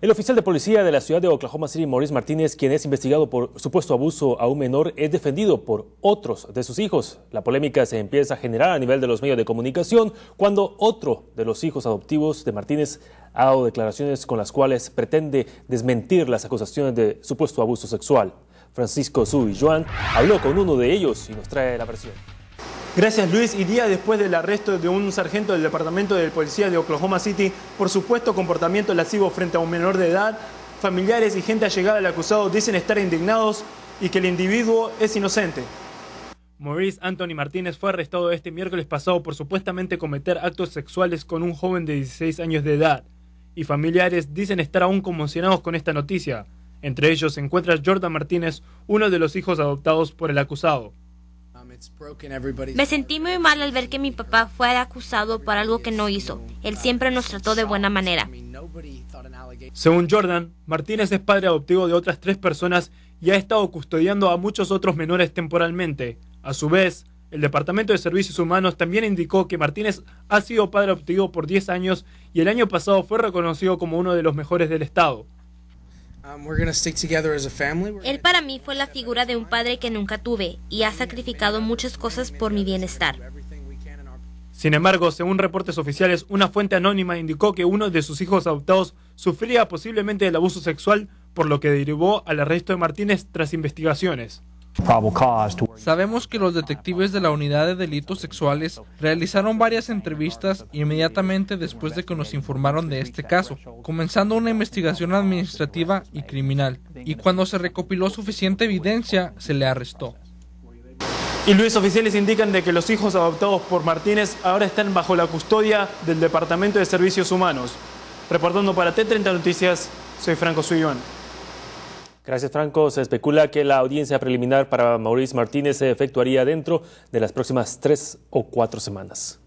El oficial de policía de la ciudad de Oklahoma City, Maurice Martínez, quien es investigado por supuesto abuso a un menor, es defendido por otros de sus hijos. La polémica se empieza a generar a nivel de los medios de comunicación cuando otro de los hijos adoptivos de Martínez ha dado declaraciones con las cuales pretende desmentir las acusaciones de supuesto abuso sexual. Francisco y Joan habló con uno de ellos y nos trae la versión. Gracias Luis. Y día después del arresto de un sargento del Departamento de Policía de Oklahoma City por supuesto comportamiento lascivo frente a un menor de edad, familiares y gente allegada al acusado dicen estar indignados y que el individuo es inocente. Maurice Anthony Martínez fue arrestado este miércoles pasado por supuestamente cometer actos sexuales con un joven de 16 años de edad. Y familiares dicen estar aún conmocionados con esta noticia. Entre ellos se encuentra Jordan Martínez, uno de los hijos adoptados por el acusado. Me sentí muy mal al ver que mi papá fue acusado por algo que no hizo. Él siempre nos trató de buena manera. Según Jordan, Martínez es padre adoptivo de otras tres personas y ha estado custodiando a muchos otros menores temporalmente. A su vez, el Departamento de Servicios Humanos también indicó que Martínez ha sido padre adoptivo por 10 años y el año pasado fue reconocido como uno de los mejores del Estado. Um, Él para mí fue la figura de un padre que nunca tuve y ha sacrificado muchas cosas por mi bienestar. Sin embargo, según reportes oficiales, una fuente anónima indicó que uno de sus hijos adoptados sufría posiblemente el abuso sexual, por lo que derivó al arresto de Martínez tras investigaciones. Sabemos que los detectives de la Unidad de Delitos Sexuales realizaron varias entrevistas inmediatamente después de que nos informaron de este caso, comenzando una investigación administrativa y criminal, y cuando se recopiló suficiente evidencia, se le arrestó. Y Luis, oficiales indican de que los hijos adoptados por Martínez ahora están bajo la custodia del Departamento de Servicios Humanos. Reportando para T30 Noticias, soy Franco Suyuan. Gracias, Franco. Se especula que la audiencia preliminar para Maurice Martínez se efectuaría dentro de las próximas tres o cuatro semanas.